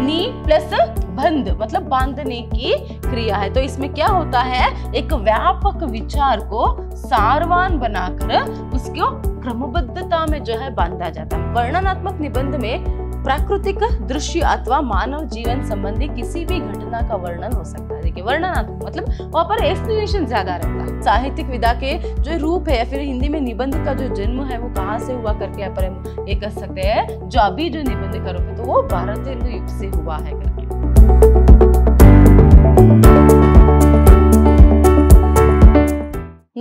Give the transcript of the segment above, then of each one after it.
नी plus बंध मतलब बांधने की क्रिया है तो इसमें क्या होता है एक व्यापक विचार को सारवान बनाकर उसको क्रमबद्धता में जो है बांधा जाता है वर्णनात्मक निबंध में प्राकृतिक दृश्य अथवा मानव जीवन संबंधी किसी भी घटना का वर्णन हो सकता है वर्णनात्मक मतलब वहाँ पर एक्सप्लेनेशन ज्यादा रहता है साहित्यिक विधा के जो रूप है फिर हिंदी में निबंध का जो जन्म है वो कहाँ से हुआ करके यहाँ पर हम ये कह सकते हैं जो अभी जो निबंध करोगे तो वो भारतीय युग से हुआ है करके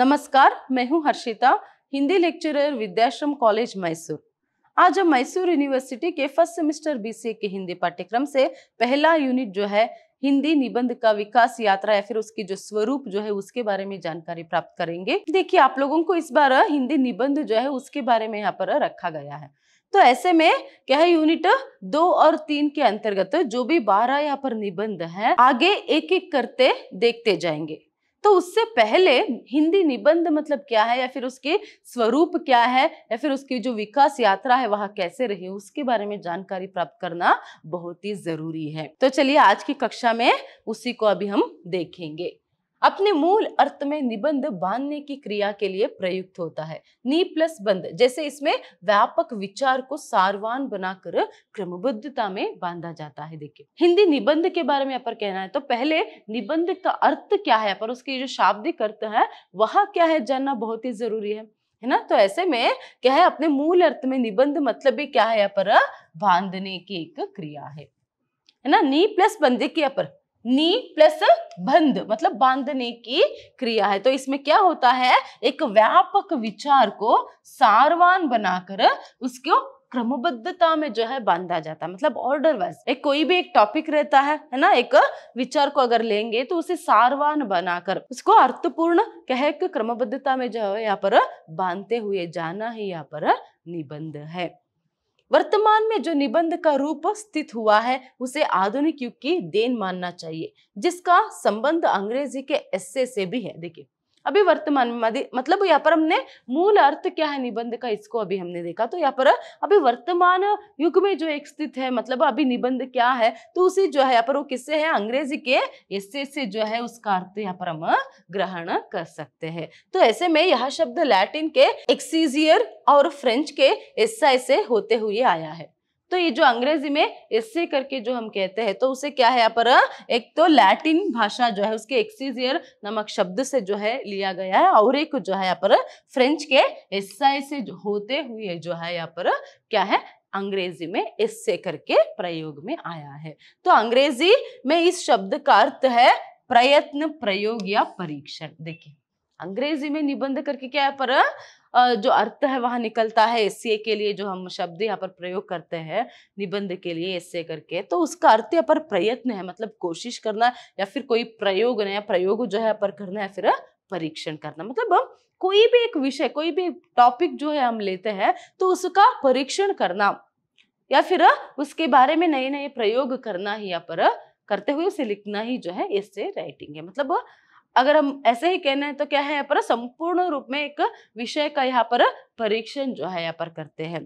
नमस्कार मैं हूं हर्षिता हिंदी लेक्चरर विद्याश्रम कॉलेज मैसूर आज हम मैसूर यूनिवर्सिटी के फर्स्ट सेमेस्टर बीसीए के हिंदी पाठ्यक्रम से पहला यूनिट जो है हिंदी निबंध का विकास यात्रा या फिर उसकी जो स्वरूप जो है उसके बारे में जानकारी प्राप्त करेंगे देखिए आप लोगों को इस बार हिंदी निबंध जो है उसके बारे में यहाँ पर रखा गया है तो ऐसे में क्या है यूनिट दो और तीन के अंतर्गत जो भी बारह यहाँ पर निबंध है आगे एक एक करते देखते जाएंगे तो उससे पहले हिंदी निबंध मतलब क्या है या फिर उसके स्वरूप क्या है या फिर उसकी जो विकास यात्रा है वह कैसे रही उसके बारे में जानकारी प्राप्त करना बहुत ही जरूरी है तो चलिए आज की कक्षा में उसी को अभी हम देखेंगे अपने मूल अर्थ में निबंध बांधने की क्रिया के लिए प्रयुक्त होता है नी प्लस बंध जैसे इसमें व्यापक विचार को सारवान बनाकर क्रमबद्धता में बांधा जाता है देखिए हिंदी निबंध के बारे में यहाँ पर कहना है तो पहले निबंध का अर्थ क्या है पर उसके जो शाब्दिक अर्थ है वह क्या है जानना बहुत ही जरूरी है है ना तो ऐसे में क्या है अपने मूल अर्थ में निबंध मतलब भी क्या है यहाँ पर बांधने की एक क्रिया है है ना नी प्लस बंदे की अपर पर नी प्लस बंध मतलब बांधने की क्रिया है तो इसमें क्या होता है एक व्यापक विचार को सारवान बनाकर उसको क्रमबद्धता में जो है बांधा जाता है मतलब ऑर्डर वाइज एक कोई भी एक टॉपिक रहता है है ना एक विचार को अगर लेंगे तो उसे सारवान बनाकर उसको अर्थपूर्ण कह क्रमबद्धता में जो है यहाँ पर बांधते हुए जाना ही यहाँ पर निबंध है वर्तमान में जो निबंध का रूप स्थित हुआ है उसे आधुनिक युग की देन मानना चाहिए जिसका संबंध अंग्रेजी के एस्से से भी है देखिए अभी वर्तमान में मतलब यहाँ पर हमने मूल अर्थ क्या है निबंध का इसको अभी हमने देखा तो यहाँ पर अभी वर्तमान युग में जो एक स्थित है मतलब अभी निबंध क्या है तो उसे जो है यहाँ पर वो किससे है अंग्रेजी के इससे से जो है उसका अर्थ यहाँ पर हम ग्रहण कर सकते हैं तो ऐसे में यह शब्द लैटिन के एक्सीजियर और फ्रेंच के ऐसा से होते हुए आया है तो ये जो अंग्रेजी में ऐसे करके जो हम कहते हैं तो उसे क्या है यहाँ पर एक तो लैटिन भाषा जो है उसके एक्सीजियर नमक शब्द से जो है लिया गया है और एक जो है यहाँ पर फ्रेंच के एसाई से होते हुए जो है यहाँ पर क्या है अंग्रेजी में इससे करके प्रयोग में आया है तो अंग्रेजी में इस शब्द का अर्थ है प्रयत्न प्रयोग या परीक्षण देखिए अंग्रेजी में निबंध करके क्या है पर जो अर्थ है वहाँ निकलता है एस के लिए जो हम शब्द यहाँ पर प्रयोग करते हैं निबंध के लिए एस करके तो उसका अर्थ यहाँ पर प्रयत्न है मतलब कोशिश करना या फिर कोई प्रयोग नया प्रयोग जो है पर करना या फिर परीक्षण करना मतलब हम कोई भी एक विषय कोई भी टॉपिक जो है हम लेते हैं तो उसका परीक्षण करना या फिर उसके बारे में नए नए प्रयोग करना ही यहाँ पर करते हुए उसे लिखना ही जो है इससे राइटिंग है मतलब अगर हम ऐसे ही कहना है तो क्या है यहाँ पर संपूर्ण रूप में एक विषय का यहाँ पर परीक्षण जो है यहाँ पर करते हैं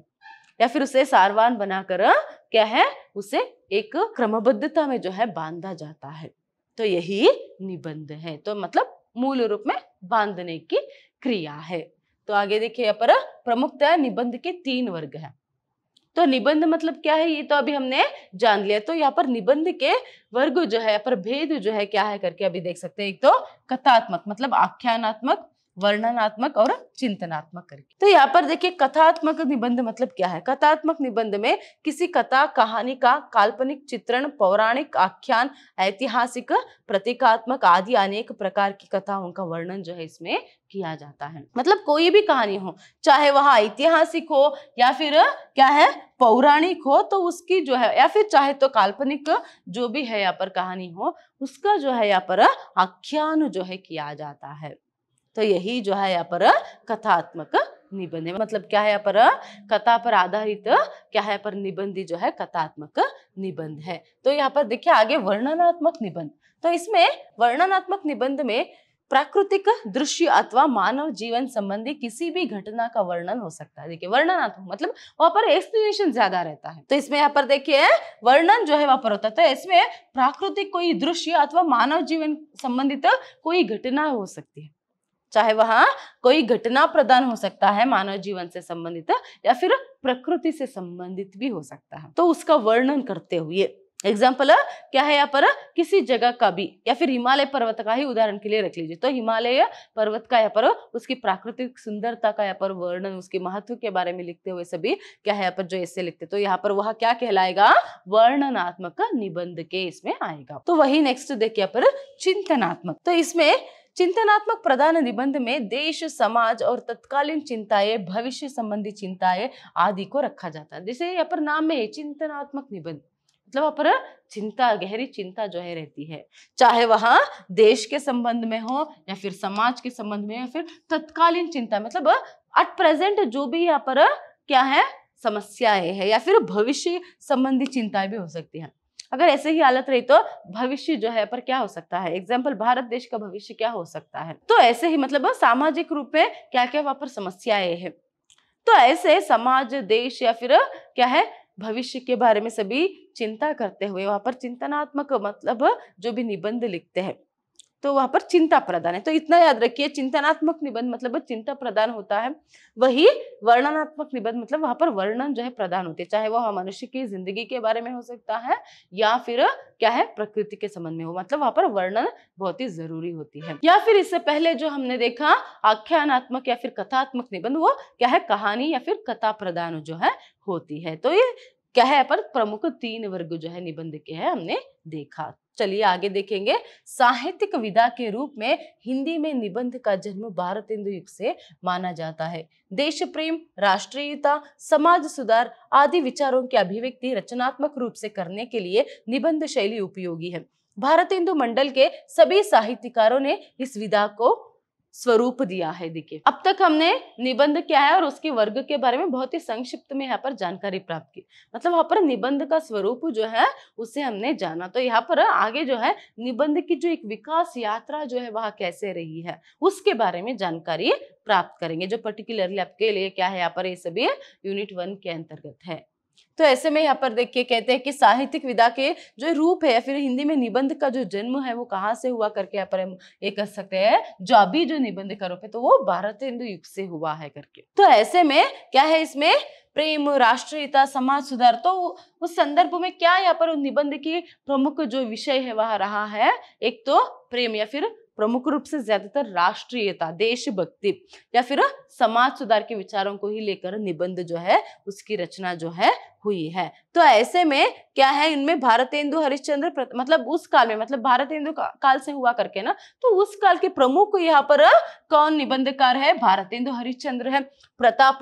या फिर उसे सारवान बनाकर क्या है उसे एक क्रमबद्धता में जो है बांधा जाता है तो यही निबंध है तो मतलब मूल रूप में बांधने की क्रिया है तो आगे देखिए यहाँ पर प्रमुखतः निबंध के तीन वर्ग है तो निबंध मतलब क्या है ये तो अभी हमने जान लिया तो यहाँ पर निबंध के वर्ग जो है यहाँ पर भेद जो है क्या है करके अभी देख सकते हैं एक तो कथात्मक मतलब आख्यानात्मक वर्णनात्मक और चिंतनात्मक करके तो यहाँ पर देखिए कथात्मक निबंध मतलब क्या है कथात्मक निबंध में किसी कथा कहानी का काल्पनिक चित्रण पौराणिक आख्यान ऐतिहासिक प्रतीकात्मक आदि अनेक प्रकार की कथाओं का वर्णन जो है इसमें किया जाता है मतलब कोई भी कहानी हो चाहे वह ऐतिहासिक हो या फिर क्या है पौराणिक हो तो उसकी जो है या फिर चाहे तो काल्पनिक जो भी है यहाँ पर कहानी हो उसका जो है यहाँ पर आख्यान जो है किया जाता है तो यही जो है यहाँ पर कथात्मक निबंध है मतलब क्या है यहाँ पर कथा पर आधारित क्या है पर निबंधी जो है कथात्मक निबंध है तो यहाँ पर देखिए आगे वर्णनात्मक निबंध तो इसमें वर्णनात्मक निबंध में प्राकृतिक दृश्य अथवा मानव जीवन संबंधी किसी भी घटना का वर्णन हो सकता है देखिए वर्णनात्मक मतलब वहां पर एक्सप्लेनेशन ज्यादा रहता है तो इसमें यहाँ पर देखिए वर्णन जो है वहां पर होता है तो इसमें प्राकृतिक कोई दृश्य अथवा मानव जीवन संबंधित कोई घटना हो सकती है चाहे वहां कोई घटना प्रदान हो सकता है मानव जीवन से संबंधित या फिर प्रकृति से संबंधित भी हो सकता है तो उसका वर्णन करते हुए एग्जाम्पल क्या है यहाँ पर किसी जगह का भी या फिर हिमालय पर्वत का ही उदाहरण के लिए रख लीजिए तो हिमालय पर्वत का यहाँ पर उसकी प्राकृतिक सुंदरता का यहाँ पर वर्णन उसके महत्व के बारे में लिखते हुए सभी क्या है यहाँ पर जो ऐसे लिखते तो यहाँ पर वह क्या कहलाएगा वर्णनात्मक निबंध के इसमें आएगा तो वही नेक्स्ट देखिए यहाँ पर चिंतनात्मक तो इसमें चिंतनात्मक प्रधान निबंध में देश समाज और तत्कालीन चिंताएं भविष्य संबंधी चिंताएं आदि को रखा जाता है जैसे यहाँ पर नाम में है चिंतनात्मक निबंध मतलब वहां पर चिंता गहरी चिंता जो है रहती है चाहे वह देश के संबंध में हो या फिर समाज के संबंध में या फिर तत्कालीन चिंता मतलब एट प्रेजेंट जो भी यहाँ पर क्या है समस्याएं है या फिर भविष्य संबंधी चिंताएं भी हो सकती हैं अगर ऐसे ही हालत रही तो भविष्य जो है पर क्या हो सकता है एग्जाम्पल भारत देश का भविष्य क्या हो सकता है तो ऐसे ही मतलब सामाजिक रूप में क्या क्या वहां पर समस्याएं हैं तो ऐसे समाज देश या फिर क्या है भविष्य के बारे में सभी चिंता करते हुए वहां पर चिंतनात्मक मतलब जो भी निबंध लिखते हैं तो वहां पर चिंता प्रदान है तो इतना याद रखिए चिंतनात्मक निबंध मतलब चिंता प्रदान होता है वही वर्णनात्मक निबंध मतलब वहां पर वर्णन जो है प्रदान होते चाहे वह हाँ मनुष्य की जिंदगी के बारे में हो सकता है या फिर क्या है प्रकृति के संबंध में हो मतलब वहां पर वर्णन बहुत ही जरूरी होती है या फिर इससे पहले जो हमने देखा आख्यानात्मक या फिर कथात्मक निबंध वो क्या है कहानी या फिर कथा प्रदान जो है होती है तो ये क्या है पर प्रमुख तीन वर्ग जो है निबंध के है हमने देखा चलिए आगे देखेंगे साहित्यिक विधा के रूप में हिंदी में निबंध का जन्म भारत युग से माना जाता है देश प्रेम राष्ट्रीयता समाज सुधार आदि विचारों की अभिव्यक्ति रचनात्मक रूप से करने के लिए निबंध शैली उपयोगी है भारत हिंदू मंडल के सभी साहित्यकारों ने इस विधा को स्वरूप दिया है देखिए अब तक हमने निबंध क्या है और उसके वर्ग के बारे में बहुत ही संक्षिप्त में यहाँ पर जानकारी प्राप्त की मतलब वहां पर निबंध का स्वरूप जो है उसे हमने जाना तो यहाँ पर आगे जो है निबंध की जो एक विकास यात्रा जो है वह कैसे रही है उसके बारे में जानकारी प्राप्त करेंगे जो पर्टिकुलरली आपके लिए क्या है यहाँ पर ये सभी यूनिट वन के अंतर्गत है तो ऐसे में यहाँ पर देखिए कहते हैं कि साहित्यिक विधा के जो रूप है फिर हिंदी में निबंध का जो जन्म है वो कहाँ से हुआ करके यहाँ पर हम ये कह सकते हैं जो अभी जो निबंध का रूप है तो वो भारत हिंदू युग से हुआ है करके तो ऐसे में क्या है इसमें प्रेम राष्ट्रीयता समाज सुधार तो उस संदर्भ में क्या यहाँ पर निबंध की प्रमुख जो विषय है वह रहा है एक तो प्रेम या फिर प्रमुख रूप से ज्यादातर राष्ट्रीयता देशभक्ति या फिर समाज सुधार के विचारों को ही लेकर निबंध जो है उसकी रचना जो है हुई है तो ऐसे में क्या है इनमें भारतेंदु हरिश्चंद्र मतलब उस काल में मतलब भारतेंदु काल से हुआ करके ना तो उस काल के प्रमुख यहाँ पर कौन निबंधकार है भारतेंदु हरिश्चंद्र है प्रताप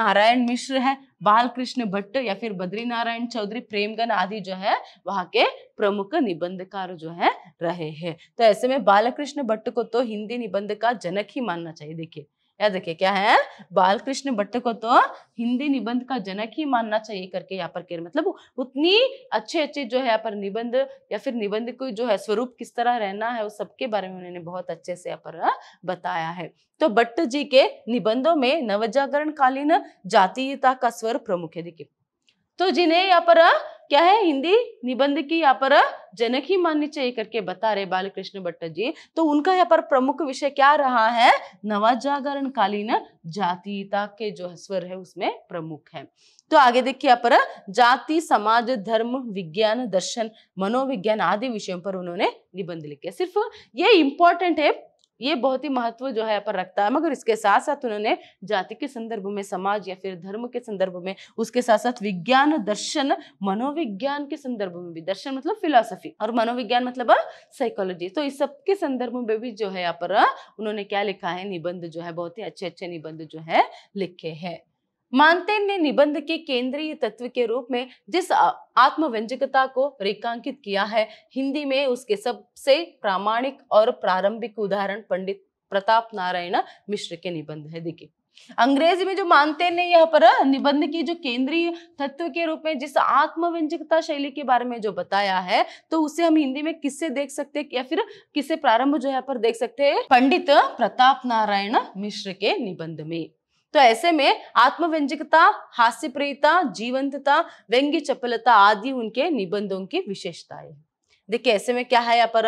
नारायण मिश्र है बालकृष्ण भट्ट या फिर बद्री नारायण चौधरी प्रेमगन आदि जो है वहाँ के प्रमुख निबंधकार जो है रहे हैं तो ऐसे में बालकृष्ण भट्ट को तो हिंदी निबंध का जनक ही मानना चाहिए देखिए याद रखिए क्या है बालकृष्ण भट्ट को तो हिंदी निबंध का जनक ही मानना चाहिए करके यहाँ पर कह मतलब उतनी अच्छे अच्छे जो है यहाँ पर निबंध या फिर निबंध को जो है स्वरूप किस तरह रहना है वो सबके बारे में उन्होंने बहुत अच्छे से यहाँ पर हाँ, बताया है तो भट्ट जी के निबंधों में नवजागरण कालीन जातीयता का स्वर प्रमुख है देखिए तो जिन्हें यहाँ पर हाँ, क्या है हिंदी निबंध की यहाँ पर जनक ही माननी चाहिए करके बता रहे बालकृष्ण भट्ट जी तो उनका यहाँ पर प्रमुख विषय क्या रहा है नवाजागरण कालीन जातीयता के जो स्वर है उसमें प्रमुख है तो आगे देखिए यहाँ पर जाति समाज धर्म विज्ञान दर्शन मनोविज्ञान आदि विषयों पर उन्होंने निबंध लिखे सिर्फ ये इंपॉर्टेंट है ये बहुत ही महत्व जो है पर रखता है मगर इसके साथ साथ उन्होंने जाति के संदर्भ में समाज या फिर धर्म के संदर्भ में उसके साथ साथ विज्ञान दर्शन मनोविज्ञान के संदर्भ में भी दर्शन मतलब फिलोसफी और मनोविज्ञान मतलब साइकोलॉजी तो इस सब के संदर्भ में भी जो है यहाँ पर उन्होंने क्या लिखा है निबंध जो है बहुत ही अच्छे अच्छे निबंध जो है लिखे हैं मानते ने निबंध के केंद्रीय तत्व के रूप में जिस आत्मव्यंजकता को रेखांकित किया है हिंदी में उसके सबसे प्रामाणिक और प्रारंभिक उदाहरण पंडित प्रताप नारायण मिश्र के निबंध है देखिए अंग्रेजी में जो मानते ने यहाँ पर निबंध की जो केंद्रीय तत्व के रूप में जिस आत्मव्यंजकता शैली के बारे में जो बताया है तो उसे हम हिंदी में किससे देख सकते हैं या फिर किससे प्रारंभ जो यहाँ पर देख सकते हैं पंडित प्रताप नारायण मिश्र के निबंध में तो ऐसे में आत्मव्यंजकता हास्यप्रियता जीवंतता व्यंग्य चपलता आदि उनके निबंधों की विशेषताएं देखिए ऐसे में क्या है यहाँ पर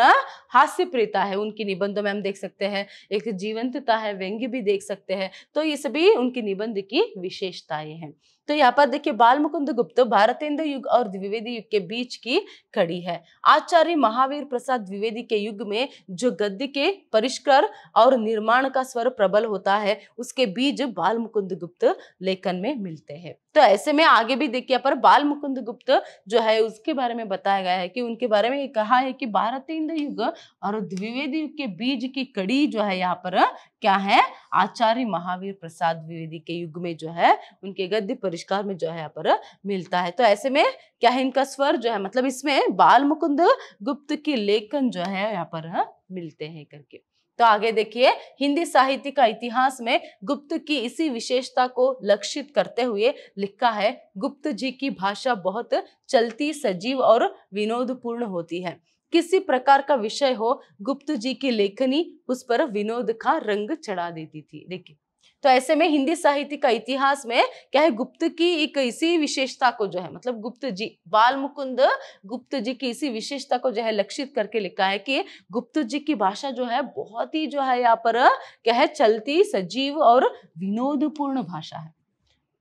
हास्य प्रियता है उनके निबंधों में हम देख सकते हैं एक जीवंतता है व्यंग्य भी देख सकते हैं तो ये सभी उनके निबंध की विशेषताएं हैं तो यहाँ पर देखिए बाल मुकुंद गुप्त भारतेंद्र युग और द्विवेदी युग के बीच की कड़ी है आचार्य महावीर प्रसाद द्विवेदी के युग में जो गद्य के परिष्कार और निर्माण का स्वर प्रबल होता है उसके बीज बाल मुकुंद गुप्त लेखन में मिलते हैं तो ऐसे में आगे भी देखिए पर बाल मुकुंद गुप्त जो है उसके बारे में बताया गया है कि उनके बारे में कहा है कि भारतेंद्र युग और द्विवेदी युग के बीज की कड़ी जो है यहाँ पर क्या है आचार्य महावीर प्रसाद द्विवेदी के युग में जो है उनके गद्य परिष्कार आविष्कार में जो है यहाँ पर मिलता है तो ऐसे में क्या है इनका स्वर जो है मतलब इसमें बाल मुकुंद गुप्त के लेखन जो है यहाँ पर मिलते हैं करके तो आगे देखिए हिंदी साहित्य का इतिहास में गुप्त की इसी विशेषता को लक्षित करते हुए लिखा है गुप्त जी की भाषा बहुत चलती सजीव और विनोदपूर्ण होती है किसी प्रकार का विषय हो गुप्त जी की लेखनी उस पर विनोद का रंग चढ़ा देती थी देखिए तो ऐसे में हिंदी साहित्य का इतिहास में क्या है गुप्त की एक इसी विशेषता को जो है मतलब गुप्त जी बाल मुकुंद गुप्त जी की इसी विशेषता को जो है लक्षित करके लिखा है कि गुप्त जी की भाषा जो है बहुत ही जो है यहाँ पर क्या है चलती सजीव और विनोदपूर्ण भाषा है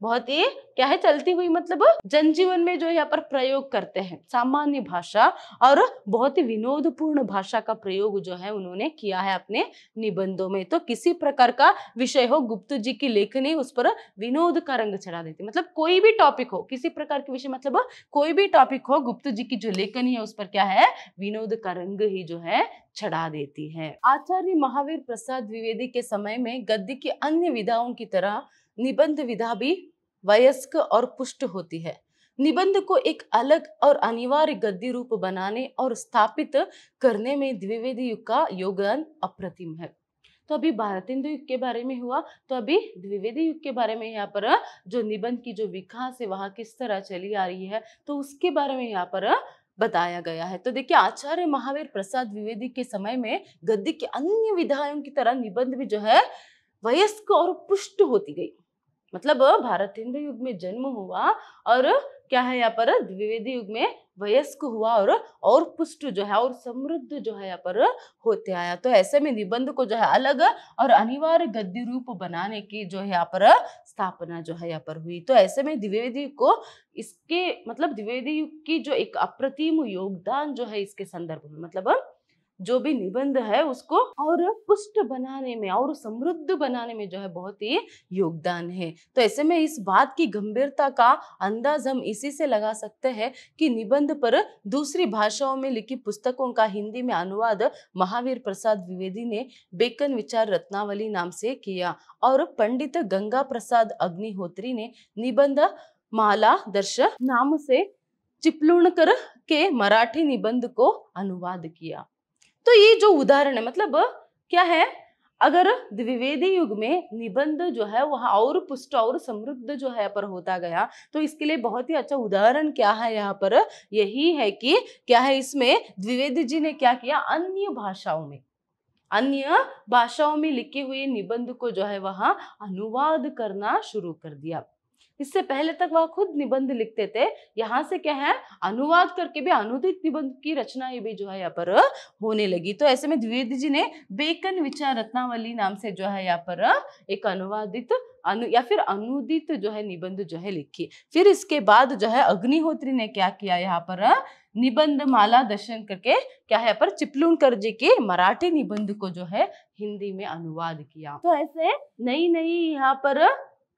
बहुत ही क्या है चलती हुई मतलब जनजीवन में जो यहाँ पर प्रयोग करते हैं सामान्य भाषा और बहुत ही विनोदपूर्ण भाषा का प्रयोग जो है उन्होंने किया है अपने निबंधों में तो किसी प्रकार का विषय हो गुप्त जी की लेखनी उस पर विनोद का रंग चढ़ा देती मतलब कोई भी टॉपिक हो किसी प्रकार के विषय मतलब कोई भी टॉपिक हो गुप्त जी की जो लेखनी है उस पर क्या है विनोद का रंग ही जो है चढ़ा देती है आचार्य महावीर प्रसाद द्विवेदी के समय में गद्य की अन्य विधाओं की तरह निबंध विधा भी वयस्क और पुष्ट होती है निबंध को एक अलग और अनिवार्य गद्य रूप बनाने और स्थापित करने में द्विवेदी युग का योगदान अप्रतिम है तो अभी भारतेंदु युग के बारे में हुआ तो अभी द्विवेदी युग के बारे में यहाँ पर जो निबंध की जो विकास है वहां किस तरह चली आ रही है तो उसके बारे में यहाँ पर बताया गया है तो देखिए आचार्य महावीर प्रसाद द्विवेदी के समय में गद्य के अन्य विधायों की तरह निबंध भी जो है वयस्क और पुष्ट होती गई मतलब भारत हिंदू युग में जन्म हुआ और क्या है यहाँ पर द्विवेदी युग में वयस्क हुआ और और पुष्ट जो है और समृद्ध जो है यहाँ पर होते आया तो ऐसे में निबंध को जो है अलग और अनिवार्य गद्य रूप बनाने की जो है यहाँ पर स्थापना जो है यहाँ पर हुई तो ऐसे में द्विवेदी को इसके मतलब द्विवेदी युग की जो एक अप्रतिम योगदान जो है इसके संदर्भ में मतलब जो भी निबंध है उसको और पुष्ट बनाने में और समृद्ध बनाने में जो है बहुत ही योगदान है तो ऐसे में इस बात की गंभीरता का अंदाज हम इसी से लगा सकते हैं कि निबंध पर दूसरी भाषाओं में लिखी पुस्तकों का हिंदी में अनुवाद महावीर प्रसाद द्विवेदी ने बेकन विचार रत्नावली नाम से किया और पंडित गंगा प्रसाद अग्निहोत्री ने निबंध माला दर्श नाम से चिपलूणकर के मराठी निबंध को अनुवाद किया तो ये जो उदाहरण है मतलब क्या है अगर द्विवेदी युग में निबंध जो है वह और पुष्ट और समृद्ध जो है पर होता गया तो इसके लिए बहुत ही अच्छा उदाहरण क्या है यहाँ पर यही है कि क्या है इसमें द्विवेदी जी ने क्या किया अन्य भाषाओं में अन्य भाषाओं में लिखे हुए निबंध को जो है वह अनुवाद करना शुरू कर दिया इससे पहले तक वह खुद निबंध लिखते थे यहाँ से क्या है अनुवाद करके भी अनुदित निबंध की रचना ये भी जो है यहाँ पर होने लगी तो ऐसे में द्विवेदी जी ने बेकन विचार रत्नावली नाम से जो है यहाँ पर एक अनुवादित अनु या फिर अनुदित जो है निबंध जो है लिखी फिर इसके बाद जो है अग्निहोत्री ने क्या किया यहाँ पर निबंध माला दर्शन करके क्या है यहाँ पर चिपलूनकर जी के मराठी निबंध को जो है हिंदी में अनुवाद किया तो ऐसे नई नई यहाँ पर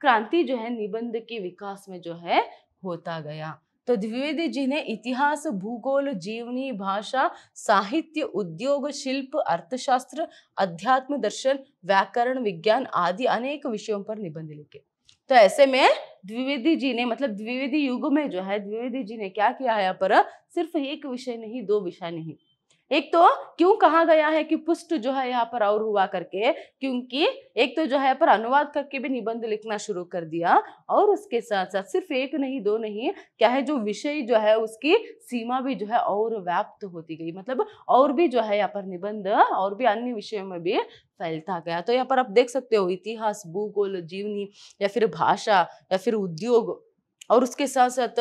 क्रांति जो है निबंध के विकास में जो है होता गया तो द्विवेदी जी ने इतिहास भूगोल जीवनी भाषा साहित्य उद्योग शिल्प अर्थशास्त्र अध्यात्म दर्शन व्याकरण विज्ञान आदि अनेक विषयों पर निबंध लिखे तो ऐसे में द्विवेदी जी ने मतलब द्विवेदी युग में जो है द्विवेदी जी ने क्या किया है यहाँ पर सिर्फ एक विषय नहीं दो विषय नहीं एक तो क्यों कहा गया है कि पुष्ट जो है यहाँ पर और हुआ करके क्योंकि एक तो जो है पर अनुवाद करके भी निबंध लिखना शुरू कर दिया और उसके साथ साथ सिर्फ एक नहीं दो नहीं क्या है जो विषय जो है उसकी सीमा भी जो है और व्याप्त होती गई मतलब और भी जो है यहाँ पर निबंध और भी अन्य विषयों में भी फैलता गया तो यहाँ पर आप देख सकते हो इतिहास भूगोल जीवनी या फिर भाषा या फिर उद्योग और उसके साथ साथ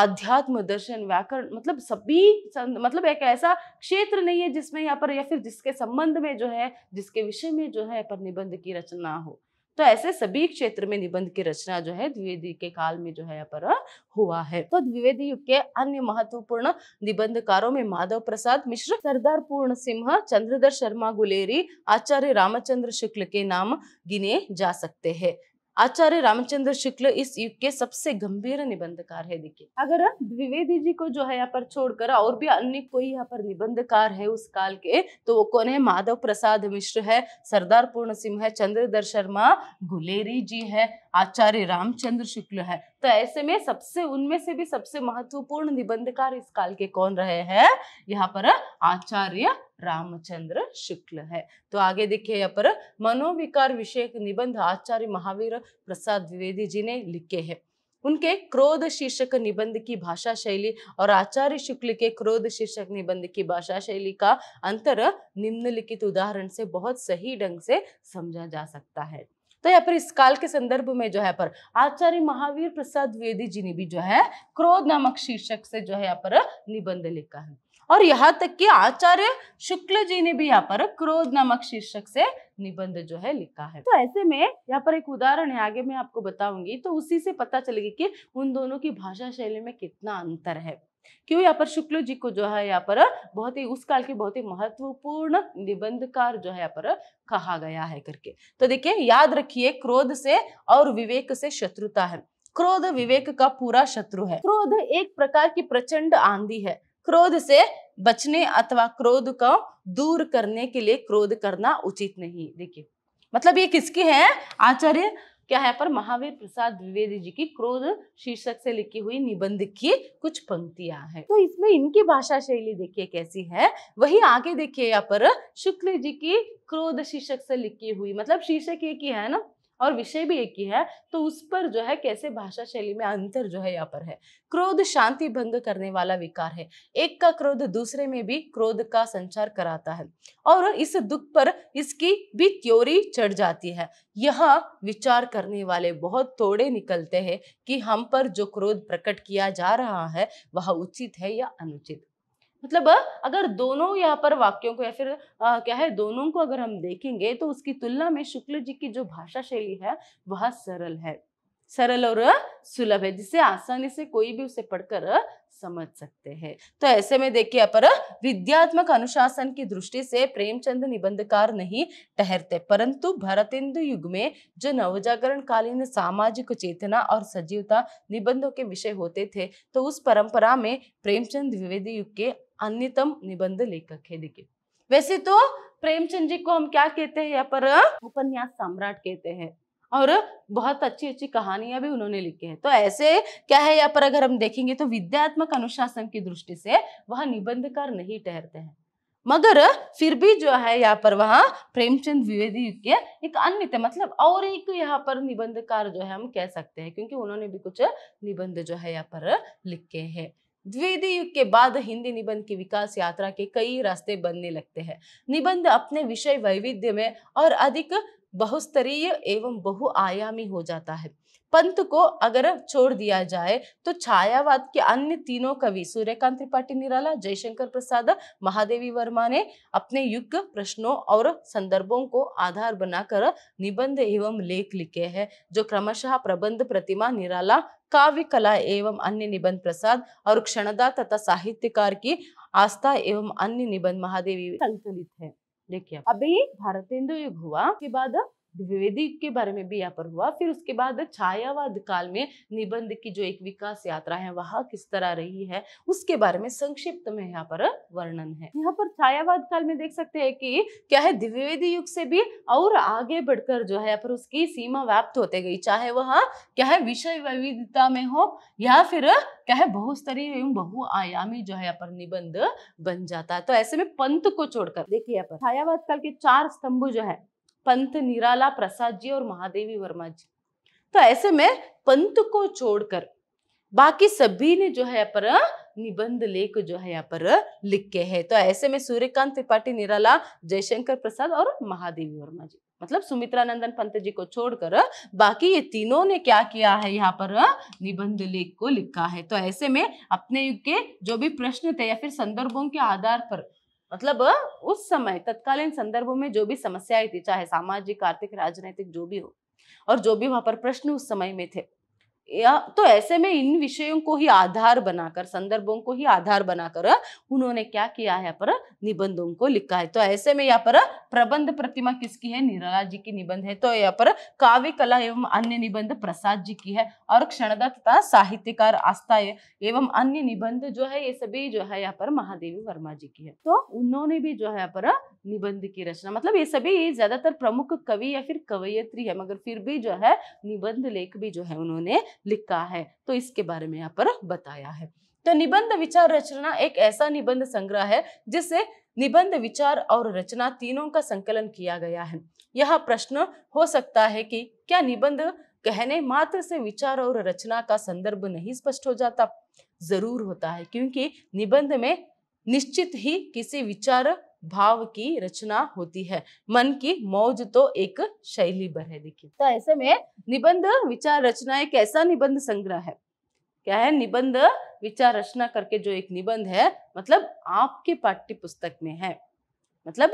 आध्यात्म दर्शन व्याकरण मतलब सभी मतलब एक ऐसा क्षेत्र नहीं है जिसमें यहाँ पर या फिर जिसके संबंध में जो है जिसके विषय में जो है पर निबंध की रचना हो तो ऐसे सभी क्षेत्र में निबंध की रचना जो है द्विवेदी के काल में जो है यहाँ पर हुआ है तो द्विवेदी युग के अन्य महत्वपूर्ण निबंधकारों में माधव प्रसाद मिश्र सरदार पूर्ण सिंह चंद्रधर शर्मा गुलेरी आचार्य रामचंद्र शुक्ल के नाम गिने जा सकते हैं आचार्य रामचंद्र शुक्ल इस युग के सबसे गंभीर निबंधकार है देखिए अगर द्विवेदी जी को जो है यहाँ पर छोड़कर और भी अन्य कोई यहाँ पर निबंधकार है उस काल के तो वो कौन है माधव प्रसाद मिश्र है सरदार पूर्ण सिंह है चंद्रधर शर्मा गुलेरी जी है आचार्य रामचंद्र शुक्ल है तो ऐसे में सबसे उनमें से भी सबसे महत्वपूर्ण निबंधकार इस काल के कौन रहे हैं यहाँ पर आचार्य रामचंद्र शुक्ल है तो आगे देखिए यहाँ पर मनोविकार विषय निबंध आचार्य महावीर प्रसाद द्विवेदी जी ने लिखे है उनके क्रोध शीर्षक निबंध की भाषा शैली और आचार्य शुक्ल के क्रोध शीर्षक निबंध की भाषा शैली का अंतर निम्नलिखित उदाहरण से बहुत सही ढंग से समझा जा सकता है तो यहाँ पर इस काल के संदर्भ में जो है पर आचार्य महावीर प्रसाद द्विवेदी जी ने भी जो है क्रोध नामक शीर्षक से जो है यहाँ पर निबंध लिखा है और यहाँ तक कि आचार्य शुक्ल जी ने भी यहाँ पर क्रोध नामक शीर्षक से निबंध जो है लिखा है तो ऐसे में यहाँ पर एक उदाहरण है आगे मैं आपको बताऊंगी तो उसी से पता चलेगी कि उन दोनों की भाषा शैली में कितना अंतर है क्यों यहाँ पर शुक्ल जी को जो है यहाँ पर बहुत ही उस काल के बहुत ही महत्वपूर्ण निबंधकार जो है यहाँ पर कहा गया है करके तो देखिए याद रखिए क्रोध से और विवेक से शत्रुता है क्रोध विवेक का पूरा शत्रु है क्रोध एक प्रकार की प्रचंड आंधी है क्रोध से बचने अथवा क्रोध को दूर करने के लिए क्रोध करना उचित नहीं देखिए मतलब ये किसकी है आचार्य क्या है पर महावीर प्रसाद द्विवेदी जी की क्रोध शीर्षक से लिखी हुई निबंध की कुछ पंक्तियां हैं तो इसमें इनकी भाषा शैली देखिए कैसी है वही आगे देखिए यहाँ पर शुक्ल जी की क्रोध शीर्षक से लिखी हुई मतलब शीर्षक एक ही है ना और विषय भी एक ही है तो उस पर जो है कैसे भाषा शैली में अंतर जो है यहाँ पर है क्रोध शांति भंग करने वाला विकार है एक का क्रोध दूसरे में भी क्रोध का संचार कराता है और इस दुख पर इसकी भी त्योरी चढ़ जाती है यह विचार करने वाले बहुत थोड़े निकलते हैं कि हम पर जो क्रोध प्रकट किया जा रहा है वह उचित है या अनुचित मतलब अगर दोनों यहाँ पर वाक्यों को या फिर आ, क्या है दोनों को अगर हम देखेंगे तो उसकी तुलना में शुक्ल जी की जो भाषा शैली है वह सरल है सरल और सुलभ है जिसे आसानी से कोई भी उसे पढ़कर समझ सकते हैं तो ऐसे में देखिए अपर विद्यात्मक अनुशासन की दृष्टि से प्रेमचंद निबंधकार नहीं ठहरते परंतु भरतेंदु युग में जो नवजागरण कालीन सामाजिक चेतना और सजीवता निबंधों के विषय होते थे तो उस परंपरा में प्रेमचंद विवेद युग के अन्यतम निबंध लेखक है देखिए वैसे तो प्रेमचंद जी को हम क्या कहते हैं यहाँ पर उपन्यास सम्राट कहते हैं और बहुत अच्छी अच्छी कहानियां भी उन्होंने लिखी है तो ऐसे क्या है यहाँ पर अगर हम देखेंगे तो विद्यात्मक अनुशासन की दृष्टि से वह निबंधकार नहीं ठहरते हैं मगर फिर भी जो है यहाँ पर वहाँ प्रेमचंद द्विवेदी के एक अन्य थे मतलब और एक यहाँ पर निबंधकार जो है हम कह सकते हैं क्योंकि उन्होंने भी कुछ निबंध जो है यहाँ पर लिखे हैं द्विवेदी युग के बाद हिंदी निबंध की विकास यात्रा के कई रास्ते बनने लगते हैं निबंध अपने विषय वैविध्य में और अधिक बहुस्तरीय एवं बहुआयामी हो जाता है पंत को अगर छोड़ दिया जाए तो छायावाद के अन्य तीनों कवि सूर्यकांत त्रिपाठी निराला जयशंकर प्रसाद महादेवी वर्मा ने अपने युग प्रश्नों और संदर्भों को आधार बनाकर निबंध एवं लेख लिखे हैं जो क्रमशः प्रबंध प्रतिमा निराला काव्य कला एवं अन्य निबंध प्रसाद और क्षणदा तथा साहित्यकार की आस्था एवं अन्य निबंध महादेवी संकलित है देखिए अभी भारतेंदु युग हुआ के बाद द्विवेदी के बारे में भी यहाँ पर हुआ फिर उसके बाद छायावाद काल में निबंध की जो एक विकास यात्रा है वह किस तरह रही है उसके बारे में संक्षिप्त में यहाँ पर वर्णन है यहाँ पर छायावाद काल में देख सकते हैं कि क्या है द्विवेदी युग से भी और आगे बढ़कर जो है पर उसकी सीमा व्याप्त होते गई चाहे वह क्या है विषय विविधता में हो या फिर क्या है बहुस्तरीय एवं बहुआयामी जो है यहाँ पर निबंध बन जाता है तो ऐसे में पंथ को छोड़कर देखिए यहाँ पर छायावाद काल के चार स्तंभ जो है पंत निराला प्रसाद जी और महादेवी वर्मा जी तो ऐसे में पंत को छोड़कर बाकी सभी ने जो है पर निबंध लेख जो है यहाँ पर के है तो ऐसे में सूर्यकांत त्रिपाठी निराला जयशंकर प्रसाद और महादेवी वर्मा जी मतलब सुमित्रा नंदन पंत जी को छोड़कर बाकी ये तीनों ने क्या किया है यहाँ पर निबंध लेख को लिखा है तो ऐसे में अपने युग के जो भी प्रश्न थे या फिर संदर्भों के आधार पर मतलब उस समय तत्कालीन संदर्भ में जो भी समस्याएं थी चाहे सामाजिक आर्थिक राजनीतिक जो भी हो और जो भी वहां पर प्रश्न उस समय में थे या तो ऐसे में इन विषयों को ही आधार बनाकर संदर्भों को ही आधार बनाकर उन्होंने क्या किया है पर निबंधों को लिखा है तो ऐसे में यहाँ पर प्रबंध प्रतिमा किसकी है निराला जी की निबंध है तो यहाँ पर काव्य कला एवं अन्य निबंध प्रसाद जी की है और क्षणदा तथा साहित्यकार आस्था एवं अन्य निबंध जो है ये सभी जो है यहाँ पर महादेवी वर्मा जी की है तो उन्होंने भी जो है यहाँ पर निबंध की रचना मतलब ये सभी ज्यादातर प्रमुख कवि या फिर कवयित्री है मगर फिर भी जो है निबंध लेख भी जो है उन्होंने लिखा है तो इसके बारे में यहाँ पर बताया है तो निबंध विचार रचना एक ऐसा निबंध संग्रह है जिससे निबंध विचार और रचना तीनों का संकलन किया गया है यह प्रश्न हो सकता है कि क्या निबंध कहने मात्र से विचार और रचना का संदर्भ नहीं स्पष्ट हो जाता जरूर होता है क्योंकि निबंध में निश्चित ही किसी विचार भाव की रचना होती है मन की मौज तो एक शैली भर है देखिए तो ऐसे में निबंध विचार रचना एक ऐसा निबंध संग्रह है क्या है निबंध विचार रचना करके जो एक निबंध है मतलब आपके पाठ्य पुस्तक में है मतलब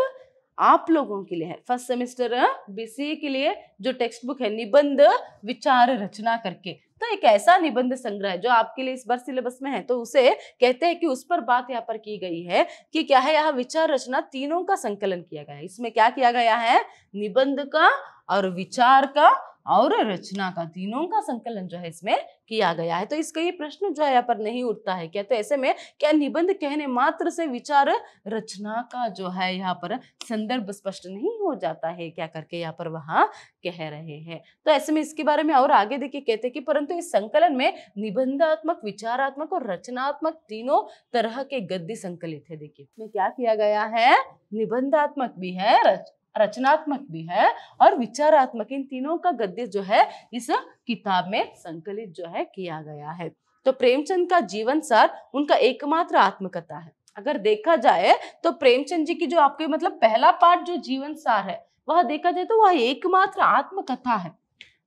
आप लोगों के लिए है फर्स्ट सेमेस्टर बीसीए के लिए जो टेक्स्ट बुक है निबंध विचार रचना करके तो एक ऐसा निबंध संग्रह जो आपके लिए इस बार सिलेबस में है तो उसे कहते हैं कि उस पर बात यहाँ पर की गई है कि क्या है यहाँ विचार रचना तीनों का संकलन किया गया है इसमें क्या किया गया है निबंध का और विचार का और रचना का तीनों का संकलन जो है इसमें किया गया है तो इसका ये प्रश्न जो है यहाँ पर नहीं उठता है क्या तो ऐसे में क्या निबंध कहने मात्र से विचार रचना का जो है यहाँ पर संदर्भ स्पष्ट नहीं हो जाता है क्या करके यहाँ पर वहां कह रहे हैं तो ऐसे में इसके बारे में और आगे देखिए कहते हैं कि परंतु इस संकलन में निबंधात्मक विचारात्मक और रचनात्मक तीनों तरह के गद्य संकलित है देखिए इसमें क्या किया गया है निबंधात्मक भी है रच रचनात्मक भी है और विचारात्मक इन तीनों का गद्य जो है इस किताब में संकलित जो है किया गया है तो प्रेमचंद का जीवन सार उनका एकमात्र आत्मकथा है अगर देखा जाए तो प्रेमचंद जी की जो आपके मतलब पहला पार्ट जो जीवन सार है वह देखा जाए तो वह एकमात्र आत्मकथा है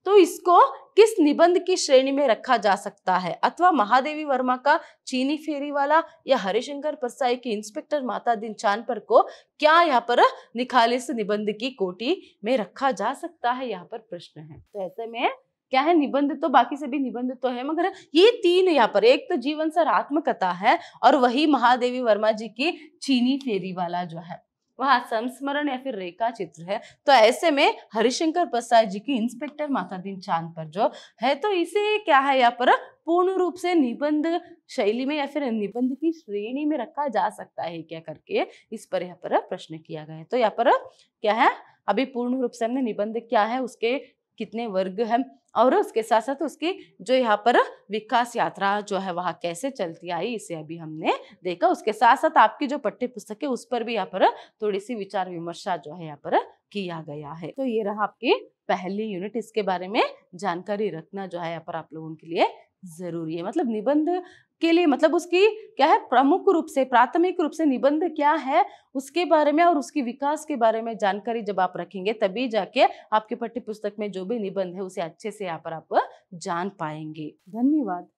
तो इसको किस निबंध की श्रेणी में रखा जा सकता है अथवा महादेवी वर्मा का चीनी फेरी वाला या हरिशंकर परसाई की इंस्पेक्टर माता दिन पर को क्या यहाँ पर निखालिस निबंध की कोटी में रखा जा सकता है यहाँ पर प्रश्न है तो ऐसे में क्या है निबंध तो बाकी सभी निबंध तो है मगर ये तीन यहाँ पर एक तो जीवन सर आत्मकथा है और वही महादेवी वर्मा जी की चीनी फेरी वाला जो है वहाँ संस्मरण या फिर रेखा चित्र है तो ऐसे में हरिशंकर प्रसाद जी की इंस्पेक्टर माता दिन चांद पर जो है तो इसे क्या है यहाँ पर पूर्ण रूप से निबंध शैली में या फिर निबंध की श्रेणी में रखा जा सकता है क्या करके इस पर यहाँ पर प्रश्न किया गया है तो यहाँ पर क्या है अभी पूर्ण रूप से हमने निबंध क्या है उसके कितने वर्ग हैं और उसके साथ साथ उसकी जो यहाँ पर विकास यात्रा जो है वहाँ कैसे चलती आई इसे अभी हमने देखा उसके साथ साथ आपकी जो पट्टी पुस्तक है उस पर भी यहाँ पर थोड़ी सी विचार विमर्शा जो है यहाँ पर किया गया है तो ये रहा आपकी पहली यूनिट इसके बारे में जानकारी रखना जो है यहाँ पर आप लोगों के लिए जरूरी है मतलब निबंध के लिए मतलब उसकी क्या है प्रमुख रूप से प्राथमिक रूप से निबंध क्या है उसके बारे में और उसकी विकास के बारे में जानकारी जब आप रखेंगे तभी जाके आपके पाठ्य पुस्तक में जो भी निबंध है उसे अच्छे से यहाँ पर आप जान पाएंगे धन्यवाद